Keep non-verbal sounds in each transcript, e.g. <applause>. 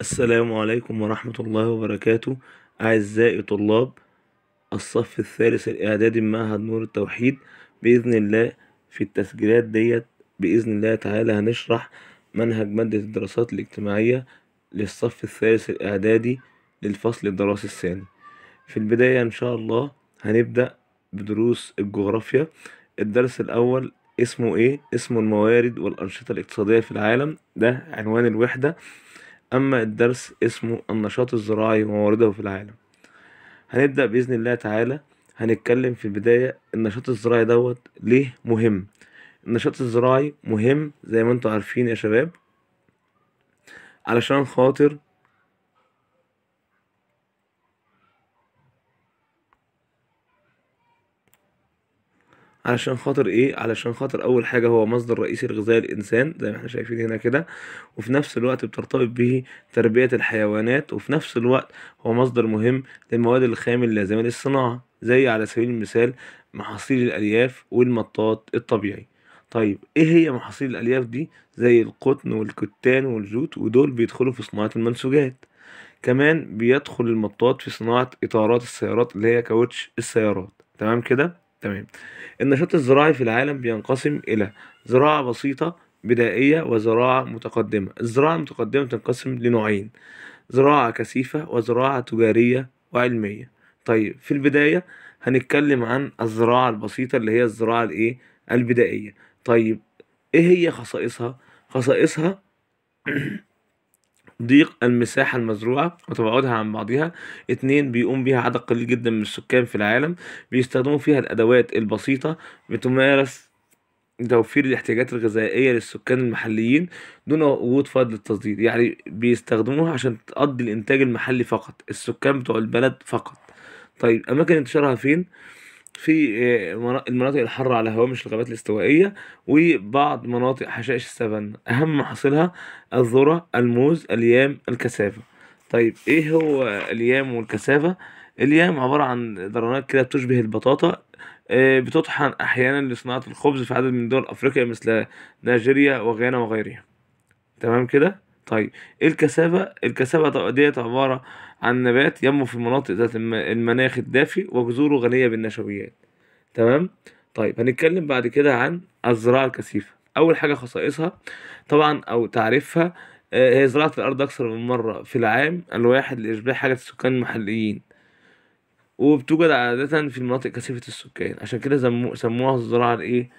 السلام عليكم ورحمة الله وبركاته أعزائي طلاب الصف الثالث الإعدادي بمعهد نور التوحيد بإذن الله في التسجيلات ديت بإذن الله تعالى هنشرح منهج مادة الدراسات الاجتماعية للصف الثالث الإعدادي للفصل الدراسي الثاني في البداية إن شاء الله هنبدأ بدروس الجغرافيا الدرس الأول اسمه إيه؟ اسمه الموارد والأنشطة الاقتصادية في العالم ده عنوان الوحدة أما الدرس اسمه النشاط الزراعي وموارده في العالم هنبدأ بإذن الله تعالى هنتكلم في البداية النشاط الزراعي دوت ليه مهم النشاط الزراعي مهم زي ما انتوا عارفين يا شباب علشان خاطر علشان خاطر ايه علشان خاطر اول حاجه هو مصدر رئيسي لغذاء الانسان زي ما احنا شايفين هنا كده وفي نفس الوقت بترتبط به تربيه الحيوانات وفي نفس الوقت هو مصدر مهم للمواد الخام اللازمه للصناعه زي على سبيل المثال محاصيل الالياف والمطاط الطبيعي طيب ايه هي محاصيل الالياف دي زي القطن والكتان والجوت ودول بيدخلوا في صناعه المنسوجات كمان بيدخل المطاط في صناعه اطارات السيارات اللي هي كاوتش السيارات تمام كده تمام النشاط الزراعي في العالم بينقسم إلى زراعة بسيطة بدائية وزراعة متقدمة الزراعة المتقدمة تنقسم لنوعين زراعة كثيفة وزراعة تجارية وعلمية طيب في البداية هنتكلم عن الزراعة البسيطة اللي هي الزراعة الايه البدائية طيب ايه هي خصائصها خصائصها <clears throat> ضيق المساحة المزروعة وتباعدها عن بعضها اتنين بيقوم بيها عدد قليل جدا من السكان في العالم بيستخدموا فيها الأدوات البسيطة بتمارس توفير الاحتياجات الغذائية للسكان المحليين دون وجود فرض للتصدير يعني بيستخدموها عشان تقضي الإنتاج المحلي فقط السكان بتوع البلد فقط طيب أماكن انتشارها فين؟ في آه، المناطق الحارة على هوامش الغابات الاستوائية وبعض مناطق حشائش السفن أهم محاصيلها الذرة الموز اليام الكثافة طيب إيه هو اليام والكثافة؟ اليام عبارة عن درانات كده بتشبه البطاطا آه، بتطحن أحيانا لصناعة الخبز في عدد من دول أفريقيا مثل نيجيريا وغانا وغيرها تمام كده؟ طيب إيه الكثافة؟ الكثافة ديت عبارة عن نبات ينمو في المناطق ذات المناخ الدافئ وجذوره غنية بالنشويات تمام طيب هنتكلم بعد كده عن الزراعة الكثيفة أول حاجة خصائصها طبعا أو تعريفها آه، هي زراعة الأرض أكثر من مرة في العام الواحد لإشباع حاجة السكان المحليين وبتوجد عادة في المناطق كثيفة السكان عشان كده سموها الزراعة الإيه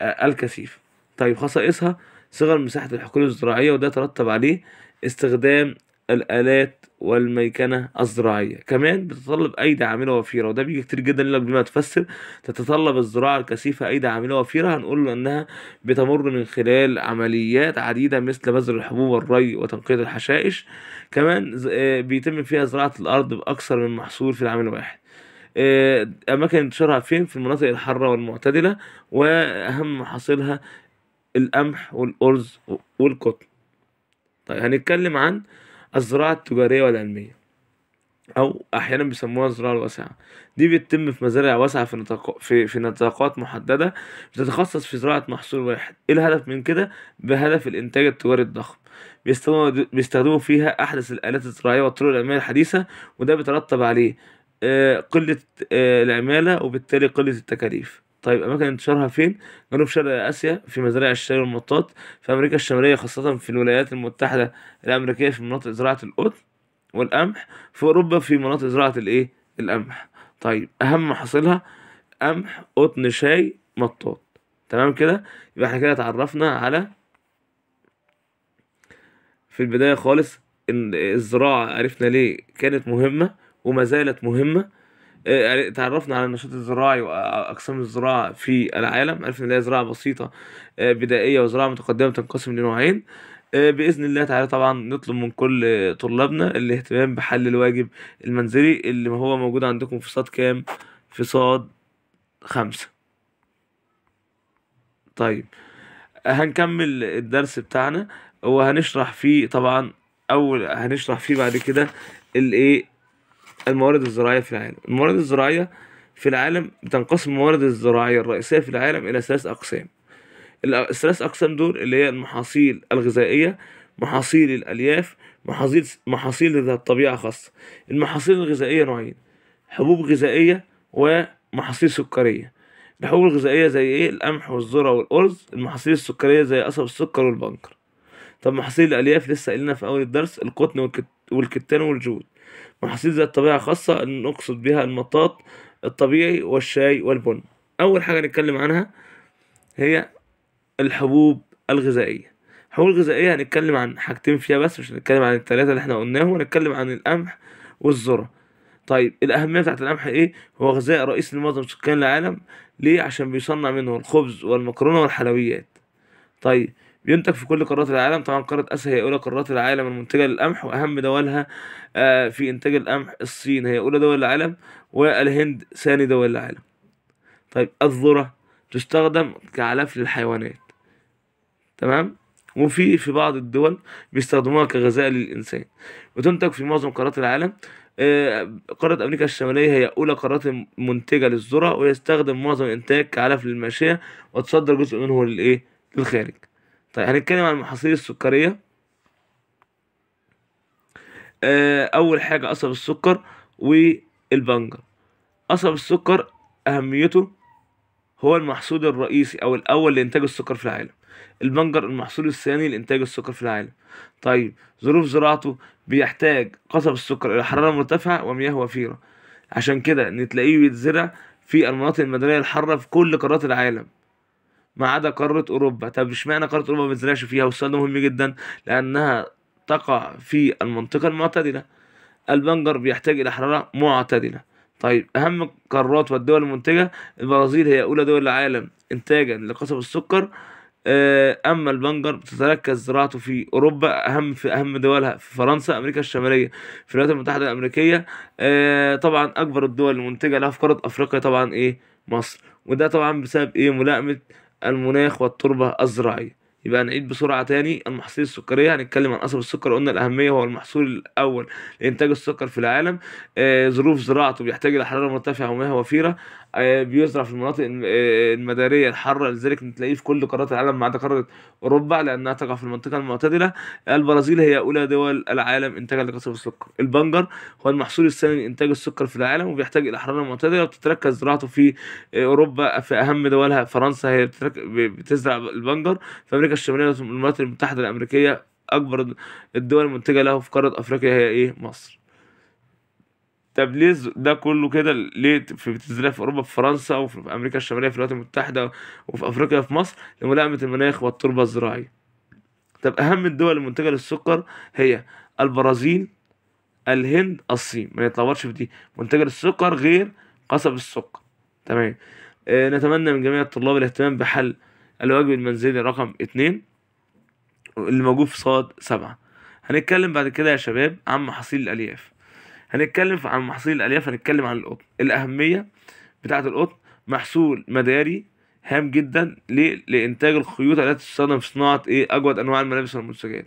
آه، الكثيفة طيب خصائصها صغر مساحة الحقول الزراعية وده يترتب عليه استخدام الآلات والميكنة الزراعية كمان بتتطلب أيدي عاملة وفيرة وده بيجي كتير جدا لك بما تفسر تتطلب الزراعة الكثيفة أيدي عاملة وفيرة هنقول له أنها بتمر من خلال عمليات عديدة مثل بذر الحبوب والري وتنقية الحشائش كمان آه، بيتم فيها زراعة الأرض بأكثر من محصول في العام الواحد آه، أماكن انتشارها فين في المناطق الحارة والمعتدلة وأهم محاصيلها القمح والأرز والقطن طيب هنتكلم عن الزراعة التجارية والعلمية أو أحيانا بيسموها الزراعة الواسعة دي بتتم في مزارع واسعة في, نطاق في, في نطاقات محددة بتتخصص في زراعة محصول واحد إيه الهدف من كده؟ بهدف الإنتاج التجاري الضخم بيستخدموا, بيستخدموا فيها أحدث الآلات الزراعية والطرق العلمية الحديثة وده بيترتب عليه آه، قلة آه، العمالة وبالتالي قلة التكاليف طيب أماكن انتشارها فين؟ جنوب شرق آسيا في مزارع الشاي والمطاط في أمريكا الشمالية خاصة في الولايات المتحدة الأمريكية في مناطق زراعة القطن والقمح في أوروبا في مناطق زراعة الإيه؟ القمح طيب أهم محاصيلها قمح قطن شاي مطاط تمام كده يبقى احنا كده اتعرفنا على في البداية خالص ان الزراعة عرفنا ليه كانت مهمة وما زالت مهمة إيه، يعني تعرفنا على النشاط الزراعي واقسام الزراعه في العالم عرفنا ان هي زراعه بسيطه إيه، بدائيه وزراعه متقدمه تنقسم لنوعين إيه، باذن الله تعالى طبعا نطلب من كل طلابنا الاهتمام بحل الواجب المنزلي اللي هو موجود عندكم في صاد كام في صاد خمسة طيب هنكمل الدرس بتاعنا وهنشرح فيه طبعا اول هنشرح فيه بعد كده الايه الموارد الزراعية في العالم الموارد الزراعية في العالم بتنقسم الموارد الزراعية الرئيسية في العالم إلى ثلاث أقسام الثلاث أقسام دول اللي هي المحاصيل الغذائية محاصيل الألياف محاصيل محاصيل ذات طبيعة خاصة المحاصيل الغذائية نوعين حبوب غذائية ومحاصيل سكرية الحبوب الغذائية زي إيه القمح والذرة والأرز المحاصيل السكرية زي قصب السكر والبنكر طب محاصيل الألياف لسه قلنا في أول الدرس القطن والكتان والجود محاصيل ذات طبيعة خاصة نقصد بها المطاط الطبيعي والشاي والبن أول حاجة نتكلم عنها هي الحبوب الغذائية الحبوب الغذائية هنتكلم عن حاجتين فيها بس مش هنتكلم عن التلاتة اللي احنا قلناهم هنتكلم عن القمح والذرة طيب الأهمية بتاعت القمح إيه؟ هو غذاء رئيسي لمعظم سكان العالم ليه؟ عشان بيصنع منه الخبز والمكرونة والحلويات طيب بينتج في كل قارات العالم طبعا قارة آسيا هي أولى قارات العالم المنتجة للقمح وأهم دولها آه، في إنتاج القمح الصين هي أولى دول العالم والهند ثاني دول العالم طيب الذرة تستخدم كعلف للحيوانات تمام وفي في بعض الدول بيستخدموها كغذاء للإنسان وتنتج في معظم قارات العالم آه، قارة أمريكا الشمالية هي أولى قارات منتجة للذرة ويستخدم معظم الإنتاج كعلف للماشية وتصدر جزء منه للإيه؟ للخارج طيب هنتكلم عن المحاصيل السكرية آه، أول حاجة قصب السكر والبنجر قصب السكر أهميته هو المحصول الرئيسي أو الأول لإنتاج السكر في العالم البنجر المحصول الثاني لإنتاج السكر في العالم طيب ظروف زراعته بيحتاج قصب السكر إلى حرارة مرتفعة ومياه وفيرة عشان كده نتلاقيه بيتزرع في المناطق المدنية الحارة في كل قارات العالم ما عدا قارة أوروبا طب اشمعنى قارة أوروبا ما بنزرعش فيها والسؤال ده مهم جدا لأنها تقع في المنطقة المعتدلة البنجر بيحتاج إلى حرارة معتدلة طيب أهم القارات والدول المنتجة البرازيل هي أولى دول العالم إنتاجا لقصب السكر آه، اما البنجر بتتركز زراعته في اوروبا اهم في اهم دولها في فرنسا امريكا الشماليه في الولايات المتحده الامريكيه آه، طبعا اكبر الدول المنتجه لها في قاره افريقيا طبعا ايه مصر وده طبعا بسبب ايه ملائمه المناخ والتربة الزراعية يبقى نعيد بسرعة تاني المحاصيل السكرية هنتكلم عن أثر السكر قلنا الأهمية هو المحصول الأول لإنتاج السكر في العالم آه ظروف زراعته بيحتاج إلى حرارة مرتفعة ومياه وفيرة آه، بيزرع في المناطق آه، آه، المداريه الحاره لذلك بتلاقيه في كل قارات العالم ما عدا قاره اوروبا لانها تقع في المنطقه المعتدله البرازيل هي اولى دول العالم انتاجا لقصب السكر البنجر هو المحصول الثاني لانتاج السكر في العالم وبيحتاج الى حراره معتدله وبتتركز زراعته في اوروبا في اهم دولها فرنسا هي بتزرع البنجر في امريكا الشماليه والولايات المتحده الامريكيه اكبر الدول المنتجه له في قاره افريقيا هي ايه مصر طب ليه ده كله كده ليه في بتزرع في اوروبا في فرنسا وفي امريكا الشماليه في الولايات المتحده وفي افريقيا في مصر لملائمه المناخ والتربه الزراعيه طب اهم الدول المنتجه للسكر هي البرازيل الهند الصين ما يتطورش في دي منتجه للسكر غير قصب السكر تمام آه نتمنى من جميع الطلاب الاهتمام بحل الواجب المنزلي رقم اتنين اللي موجود في صاد سبعة هنتكلم بعد كده يا شباب عن محاصيل الألياف هنتكلم عن محصيل الألياف هنتكلم عن القطن الأهمية بتاعة القطن محصول مداري هام جدا ليه؟ لإنتاج الخيوط التي تستخدم في صناعة إيه أجود أنواع الملابس والمنتجات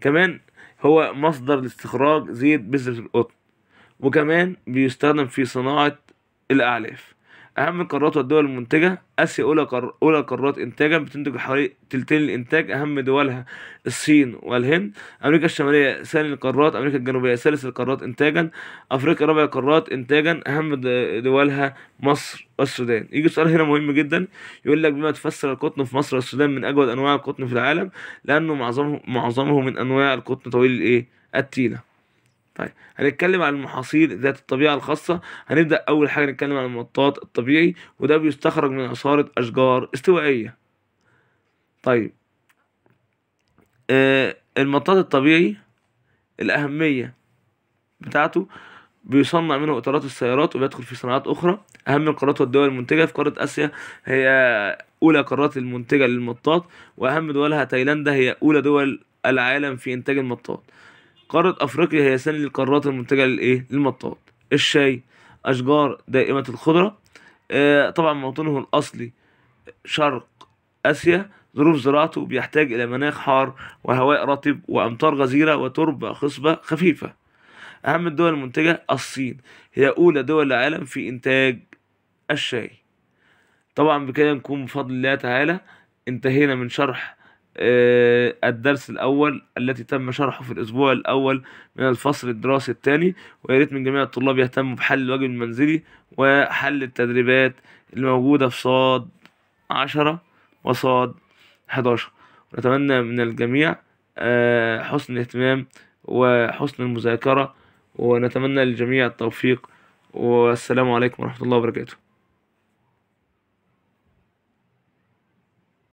كمان هو مصدر لاستخراج زيت بذرة القطن وكمان بيستخدم في صناعة الأعلاف أهم القارات والدول المنتجة آسيا أولى قر... أولى القارات إنتاجا بتنتج حوالي تلتين الإنتاج أهم دولها الصين والهند أمريكا الشمالية ثاني القارات أمريكا الجنوبية ثالث القارات إنتاجا أفريقيا رابع القارات إنتاجا أهم دولها مصر والسودان يجي سؤال هنا مهم جدا يقول لك بما تفسر القطن في مصر والسودان من أجود أنواع القطن في العالم لأنه معظمه معظمه من أنواع القطن طويل الإيه التينة طيب هنتكلم عن المحاصيل ذات الطبيعة الخاصة هنبدأ أول حاجة نتكلم عن المطاط الطبيعي وده بيستخرج من عصارة أشجار استوائية طيب آه المطاط الطبيعي الأهمية بتاعته بيصنع منه إطارات السيارات وبيدخل في صناعات أخرى أهم القارات والدول المنتجة في قارة آسيا هي أولى قارات المنتجة للمطاط وأهم دولها تايلاندا هي أولى دول العالم في إنتاج المطاط قارة أفريقيا هي ثاني القارات المنتجة للإيه؟ للمطاط الشاي أشجار دائمة الخضرة آه طبعا موطنه الأصلي شرق آسيا ظروف زراعته بيحتاج إلى مناخ حار وهواء رطب وأمطار غزيرة وتربة خصبة خفيفة أهم الدول المنتجة الصين هي أولى دول العالم في إنتاج الشاي طبعا بكده نكون بفضل الله تعالى انتهينا من شرح آه، الدرس الأول التي تم شرحه في الأسبوع الأول من الفصل الدراسي التالي ويا ريت من جميع الطلاب يهتموا بحل الواجب المنزلي وحل التدريبات الموجودة في صاد عشرة وصاد حداشر ونتمنى من الجميع آه، حسن الاهتمام وحسن المذاكرة ونتمنى للجميع التوفيق والسلام عليكم ورحمة الله وبركاته